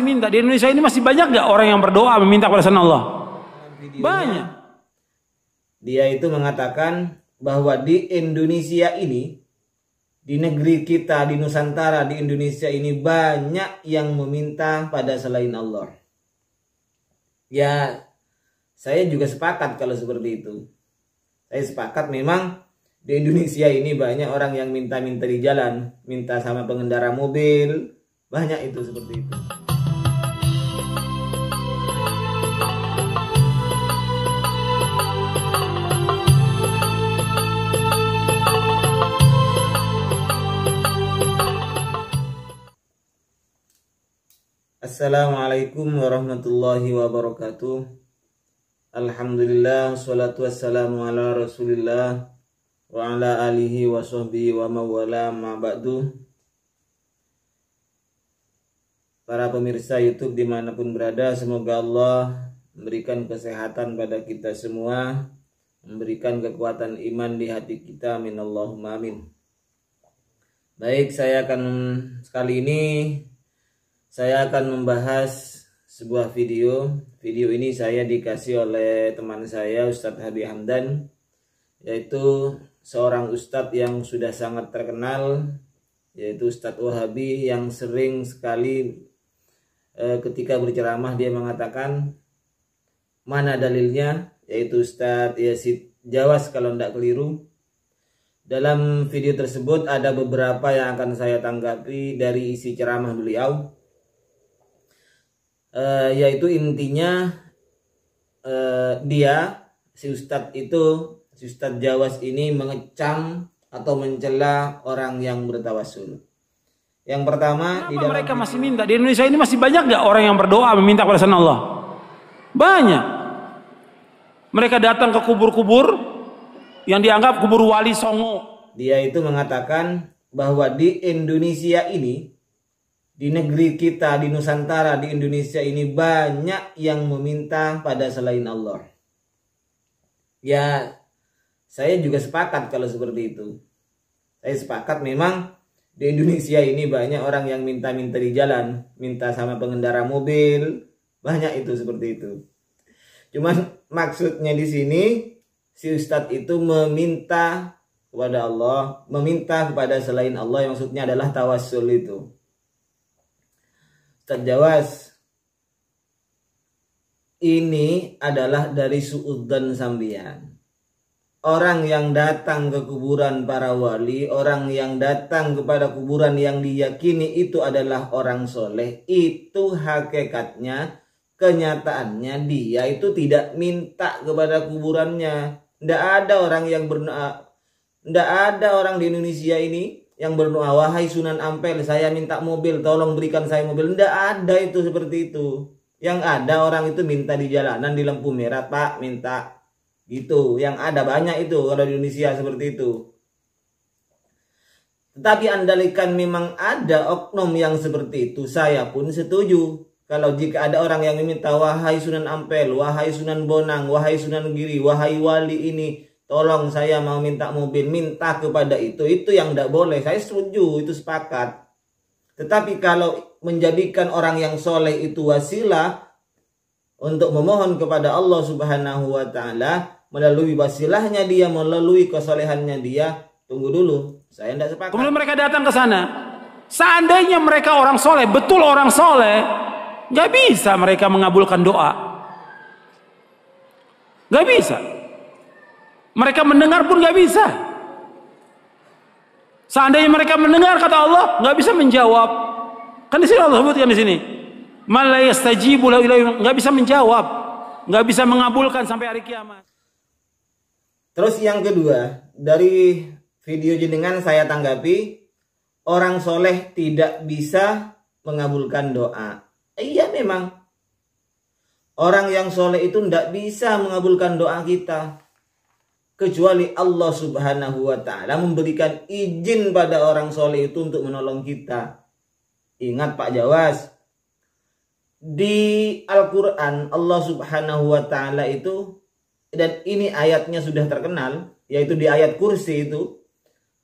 minta di Indonesia ini masih banyak gak orang yang berdoa meminta kepada sana Allah? banyak. Dia itu mengatakan bahwa di Indonesia ini, di negeri kita, di Nusantara, di Indonesia ini banyak yang meminta pada selain Allah. Ya, saya juga sepakat kalau seperti itu. Saya sepakat memang di Indonesia ini banyak orang yang minta-minta di jalan, minta sama pengendara mobil, banyak itu seperti itu. Assalamualaikum warahmatullahi wabarakatuh Alhamdulillah Salatu wassalamu ala rasulillah Wa ala alihi wa sahbihi wa mawala ma'ba'du Para pemirsa Youtube dimanapun berada Semoga Allah memberikan kesehatan pada kita semua Memberikan kekuatan iman di hati kita Amin Allahumma amin Baik saya akan sekali ini saya akan membahas sebuah video. Video ini saya dikasih oleh teman saya Ustadz Habib Hamdan yaitu seorang ustadz yang sudah sangat terkenal yaitu Ustadz Wahabi yang sering sekali eh, ketika berceramah dia mengatakan mana dalilnya yaitu Ustadz Yasid Jawas kalau tidak keliru dalam video tersebut ada beberapa yang akan saya tanggapi dari isi ceramah beliau eh, yaitu intinya eh, dia si ustadz itu si ustadz Jawas ini mengecam atau mencela orang yang bertawasul. Yang pertama, di dalam mereka masih minta di Indonesia ini masih banyak nggak orang yang berdoa meminta kepada sana Allah? Banyak. Mereka datang ke kubur-kubur yang dianggap kubur wali songo. Dia itu mengatakan bahwa di Indonesia ini di negeri kita, di Nusantara, di Indonesia ini banyak yang meminta pada selain Allah. Ya, saya juga sepakat kalau seperti itu. Saya sepakat memang di Indonesia ini banyak orang yang minta-minta di jalan, minta sama pengendara mobil, banyak itu seperti itu. Cuman maksudnya di sini si ustadz itu meminta kepada Allah, meminta kepada selain Allah yang maksudnya adalah tawassul itu terjawas ini adalah dari suudan sambian orang yang datang ke kuburan para wali orang yang datang kepada kuburan yang diyakini itu adalah orang soleh itu hakikatnya kenyataannya dia itu tidak minta kepada kuburannya tidak ada orang yang berdoa tidak ada orang di Indonesia ini yang berdoa wahai Sunan Ampel saya minta mobil tolong berikan saya mobil ndak ada itu seperti itu yang ada orang itu minta di jalanan di lampu merah pak minta gitu yang ada banyak itu kalau di Indonesia seperti itu tetapi andalikan memang ada oknum yang seperti itu saya pun setuju kalau jika ada orang yang meminta wahai Sunan Ampel wahai Sunan Bonang wahai Sunan Giri wahai wali ini Tolong saya mau minta mobil, minta kepada itu. Itu yang tidak boleh. Saya setuju, itu sepakat. Tetapi kalau menjadikan orang yang soleh itu wasilah untuk memohon kepada Allah Subhanahu wa taala melalui wasilahnya dia, melalui kesolehannya dia, tunggu dulu. Saya tidak sepakat. Kemudian mereka datang ke sana. Seandainya mereka orang soleh, betul orang soleh, gak bisa mereka mengabulkan doa. gak bisa. Mereka mendengar pun gak bisa. Seandainya mereka mendengar kata Allah, gak bisa menjawab. Kan di sini Allah sebutkan di sini. Malayastajibu nggak bisa menjawab, nggak bisa mengabulkan sampai hari kiamat. Terus yang kedua, dari video jenengan saya tanggapi, orang soleh tidak bisa mengabulkan doa. Iya memang. Orang yang soleh itu tidak bisa mengabulkan doa kita kecuali Allah Subhanahu wa taala memberikan izin pada orang soleh itu untuk menolong kita. Ingat Pak Jawas, di Al-Qur'an Allah Subhanahu wa taala itu dan ini ayatnya sudah terkenal yaitu di ayat kursi itu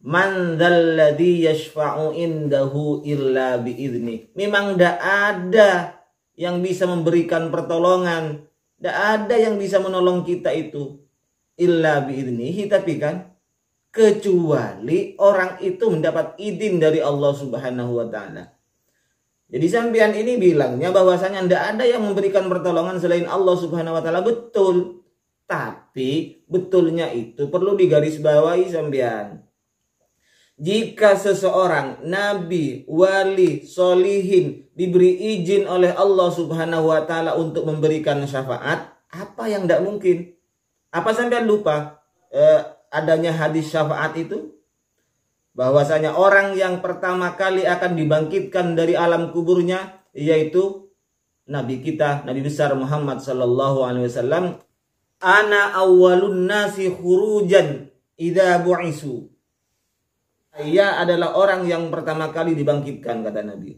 man dzalladzi yashfa'u indahu illa Memang tidak ada yang bisa memberikan pertolongan, tidak ada yang bisa menolong kita itu illa biidnihi tapi kan kecuali orang itu mendapat izin dari Allah Subhanahu wa taala. Jadi sampean ini bilangnya bahwasanya tidak ada yang memberikan pertolongan selain Allah Subhanahu wa taala betul. Tapi betulnya itu perlu digarisbawahi sampean. Jika seseorang nabi, wali, solihin diberi izin oleh Allah Subhanahu wa taala untuk memberikan syafaat, apa yang tidak mungkin? Apa sampai lupa eh, adanya hadis syafaat itu? Bahwasanya orang yang pertama kali akan dibangkitkan dari alam kuburnya yaitu Nabi kita Nabi besar Muhammad sallallahu alaihi wasallam ana awalun nasi khurujan idza bu'isu ia adalah orang yang pertama kali dibangkitkan kata Nabi.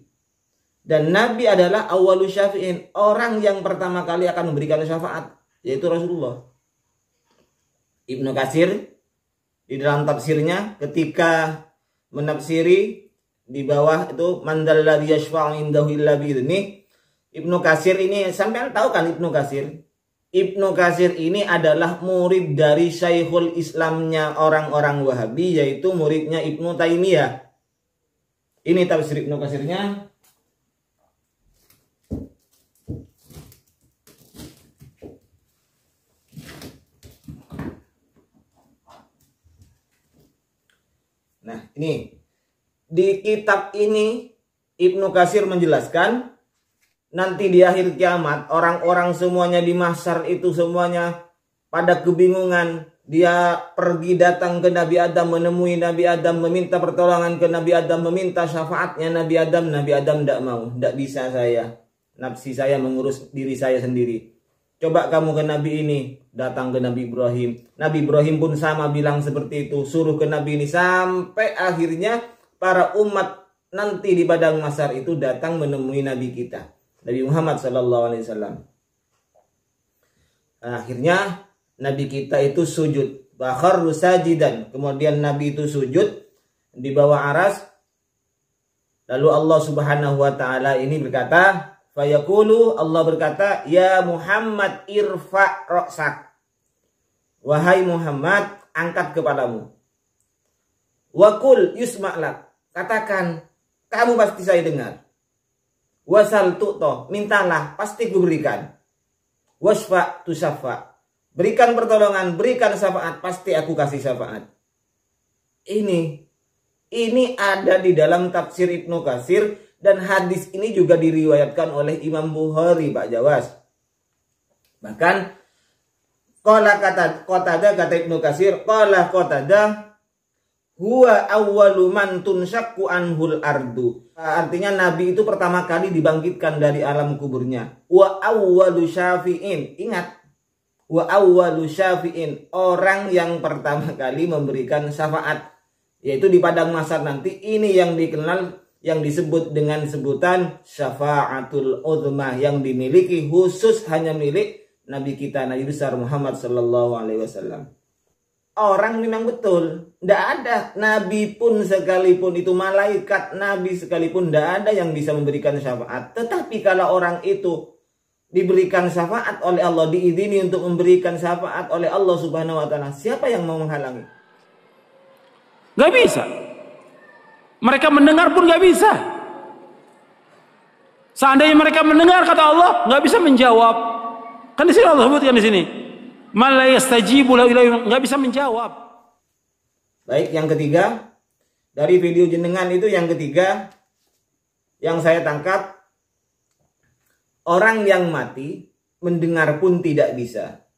Dan Nabi adalah awalu syafi'in, orang yang pertama kali akan memberikan syafaat yaitu Rasulullah. Ibnu Katsir di dalam tafsirnya ketika menafsiri di bawah itu mandalladzi yashfa'u Ibnu Katsir ini sampean tahu kan Ibnu Katsir? Ibnu Katsir ini adalah murid dari Syaikhul Islamnya orang-orang Wahabi yaitu muridnya Ibnu Taimiyah. Ini tafsir Ibnu Katsirnya Ini di kitab ini Ibnu Kasir menjelaskan nanti di akhir kiamat orang-orang semuanya di mahsyar itu semuanya pada kebingungan dia pergi datang ke Nabi Adam menemui Nabi Adam meminta pertolongan ke Nabi Adam meminta syafaatnya Nabi Adam Nabi Adam tidak mau tidak bisa saya nafsi saya mengurus diri saya sendiri Coba kamu ke Nabi ini, datang ke Nabi Ibrahim. Nabi Ibrahim pun sama bilang seperti itu, suruh ke Nabi ini sampai akhirnya para umat nanti di padang masar itu datang menemui Nabi kita, Nabi Muhammad saw Akhirnya Nabi kita itu sujud, bahar rusajidan. Kemudian Nabi itu sujud di bawah aras. Lalu Allah Subhanahu Wa Taala ini berkata, Fayaqulu Allah berkata, "Ya Muhammad irfa roksak." Wahai Muhammad, angkat kepadamu. Wakul yusma'lak. Katakan, kamu pasti saya dengar. Wasal tu'to, mintalah, pasti kuberikan. Wasfa tusafa. Berikan pertolongan, berikan syafaat, pasti aku kasih syafaat. Ini, ini ada di dalam tafsir Ibnu Kasir dan hadis ini juga diriwayatkan oleh Imam Bukhari Pak Jawas. Bahkan Kala kata Qatada kata Ibnu Kasir, kala Qatada huwa awwalu man anhul ardu. Artinya nabi itu pertama kali dibangkitkan dari alam kuburnya. Wa awwalu syafi'in. Ingat, wa awwalu syafi'in, orang yang pertama kali memberikan syafaat yaitu di padang masar nanti ini yang dikenal yang disebut dengan sebutan syafaatul uzma yang dimiliki khusus hanya milik Nabi kita Nabi besar Muhammad Sallallahu Alaihi Wasallam. Orang memang betul, tidak ada nabi pun sekalipun itu malaikat nabi sekalipun tidak ada yang bisa memberikan syafaat. Tetapi kalau orang itu diberikan syafaat oleh Allah, diizini untuk memberikan syafaat oleh Allah Subhanahu Wa Taala, siapa yang mau menghalangi? Gak bisa. Mereka mendengar pun nggak bisa. Seandainya mereka mendengar kata Allah, nggak bisa menjawab. Kan di sini Allah sebutkan di sini. Malayastajibu nggak bisa menjawab. Baik, yang ketiga dari video jenengan itu yang ketiga yang saya tangkap orang yang mati mendengar pun tidak bisa.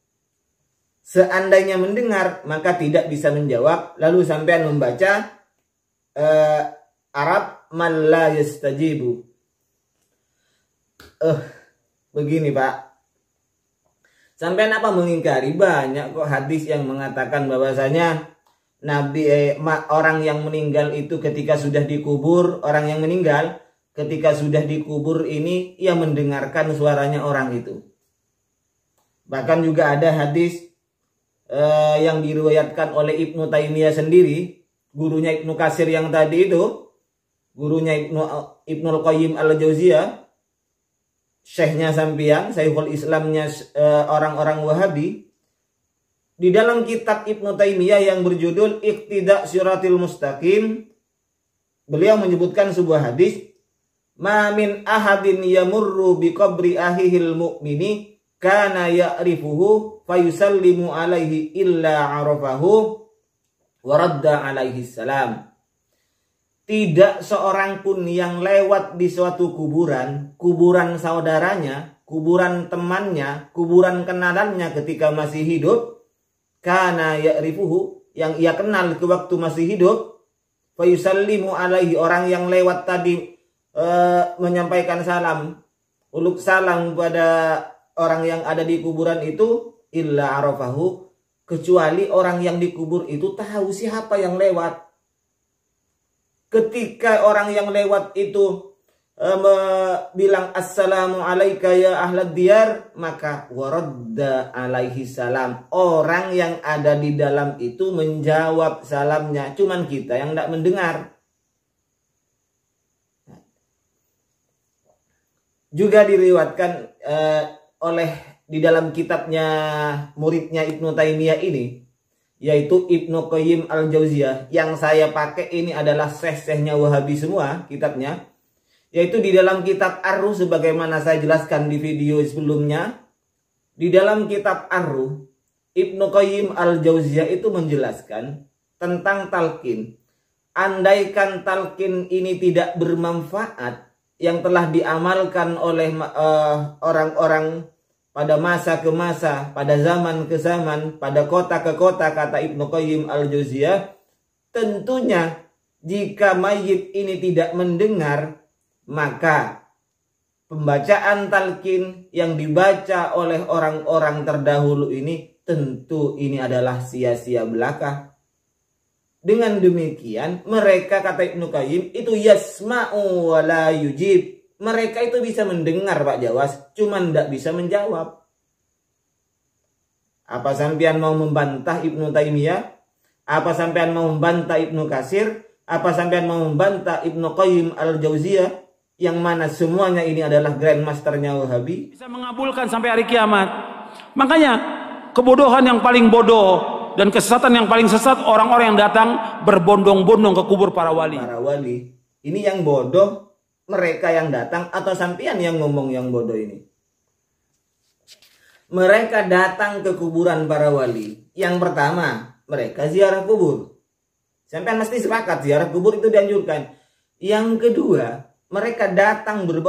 Seandainya mendengar maka tidak bisa menjawab lalu sampean membaca uh, Arab man la yastajibu. Eh, uh, begini Pak. Sampai apa mengingkari banyak kok hadis yang mengatakan bahwasanya Nabi eh, orang yang meninggal itu ketika sudah dikubur, orang yang meninggal ketika sudah dikubur ini ia mendengarkan suaranya orang itu. Bahkan juga ada hadis eh, yang diriwayatkan oleh Ibnu Taimiyah sendiri gurunya Ibnu Kasir yang tadi itu, gurunya Ibnu Ibnu Qayyim Al Jauziyah, syekhnya sampian, Syekhul Islamnya eh, orang-orang Wahabi, di dalam kitab Ibnu Taimiyah yang berjudul Iktidak Siratil Mustaqim, beliau menyebutkan sebuah hadis Ma min ahadin yamurru bi qabri ahihil mu'mini kana ya'rifuhu fayusallimu alaihi illa arafahu waradda alaihi salam. Tidak seorang pun yang lewat di suatu kuburan, kuburan saudaranya, kuburan temannya, kuburan kenalannya ketika masih hidup, karena ya rifuhu yang ia kenal ke waktu masih hidup, fayusallimu alaihi orang yang lewat tadi e, menyampaikan salam, uluk salam kepada orang yang ada di kuburan itu illa arafahu Kecuali orang yang dikubur itu tahu siapa yang lewat. Ketika orang yang lewat itu um, bilang assalamu alaikum ya ahlad diyar maka waradda alaihi salam orang yang ada di dalam itu menjawab salamnya cuman kita yang tidak mendengar juga diriwatkan uh, eh, oleh di dalam kitabnya muridnya Ibnu Taimiyah ini yaitu Ibnu Qayyim Al-Jauziyah yang saya pakai ini adalah seh-sehnya Wahabi semua kitabnya yaitu di dalam kitab Ar-Ruh sebagaimana saya jelaskan di video sebelumnya di dalam kitab Ar-Ruh Ibnu Qayyim Al-Jauziyah itu menjelaskan tentang talqin andaikan talqin ini tidak bermanfaat yang telah diamalkan oleh eh, orang-orang uh, orang -orang pada masa ke masa, pada zaman ke zaman, pada kota ke kota kata Ibnu Qayyim Al-Jauziyah, tentunya jika mayit ini tidak mendengar, maka pembacaan talqin yang dibaca oleh orang-orang terdahulu ini tentu ini adalah sia-sia belaka. Dengan demikian, mereka kata Ibnu Qayyim itu yasma'u wa la yujib mereka itu bisa mendengar Pak Jawas, cuman tidak bisa menjawab. Apa sampean mau membantah Ibnu Taimiyah? Apa sampean mau membantah Ibnu Kasir? Apa sampean mau membantah Ibnu Qayyim al-Jauziyah? Yang mana semuanya ini adalah Grand Masternya Wahabi? Bisa mengabulkan sampai hari kiamat. Makanya kebodohan yang paling bodoh dan kesesatan yang paling sesat orang-orang yang datang berbondong-bondong ke kubur para wali. Para wali. Ini yang bodoh mereka yang datang atau sampian yang ngomong yang bodoh ini? Mereka datang ke kuburan para wali. Yang pertama, mereka ziarah kubur. Sampai mesti sepakat ziarah kubur itu dianjurkan. Yang kedua, mereka datang berbagai